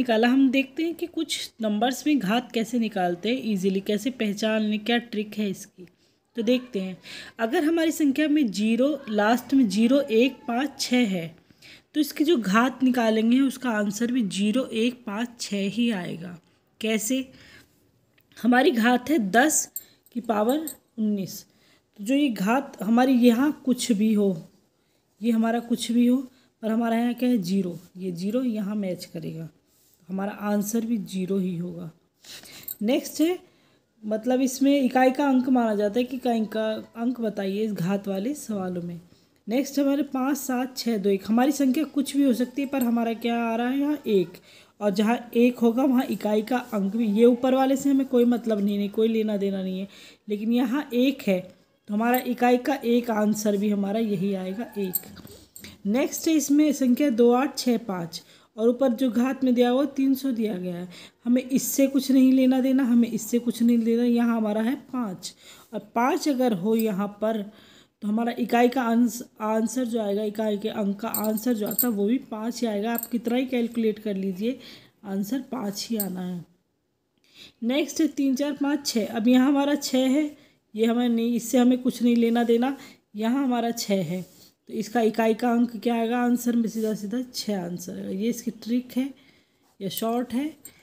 निकाला हम देखते हैं कि कुछ नंबर्स में घात कैसे निकालते हैं इजीली कैसे पहचान लें क्या ट्रिक है इसकी तो देखते हैं अगर हमारी संख्या में जीरो लास्ट में जीरो एक पाँच छः है तो इसकी जो घात निकालेंगे उसका आंसर भी जीरो एक पाँच छः ही आएगा कैसे हमारी घात है दस की पावर उन्नीस तो जो ये घात हमारी यहाँ कुछ भी हो ये हमारा कुछ भी हो पर हमारा यहाँ क्या है जीरो ये जीरो यहाँ मैच करेगा हमारा आंसर भी जीरो ही होगा नेक्स्ट है मतलब इसमें इकाई का अंक माना जाता है कि इकाई का अंक बताइए इस घात वाले सवालों में नेक्स्ट हमारे पाँच सात छः दो एक हमारी संख्या कुछ भी हो सकती है पर हमारा क्या आ रहा है यहाँ एक और जहाँ एक होगा वहाँ इकाई का अंक भी ये ऊपर वाले से हमें कोई मतलब नहीं है कोई लेना देना नहीं है लेकिन यहाँ एक है तो हमारा इकाई का एक आंसर भी हमारा यही आएगा एक नेक्स्ट है इसमें संख्या दो आठ छः पाँच और ऊपर जो घात में दिया हुआ तीन सौ दिया गया है हमें इससे कुछ नहीं लेना देना हमें इससे कुछ नहीं लेना यहाँ हमारा है पाँच और पाँच अगर हो यहाँ पर तो हमारा इकाई का आंस, आंसर जो आएगा इकाई के अंक का आंसर जो आता है वो भी पाँच ही आएगा आप कितना ही कैलकुलेट कर लीजिए आंसर पाँच ही आना है नेक्स्ट है तीन चार पाँच छः अब यहाँ हमारा छः है ये हमें नहीं इससे हमें कुछ नहीं लेना देना यहाँ हमारा छः है तो इसका इकाई का अंक क्या आएगा आंसर में सीधा सीधा छः आंसर आएगा ये इसकी ट्रिक है या शॉर्ट है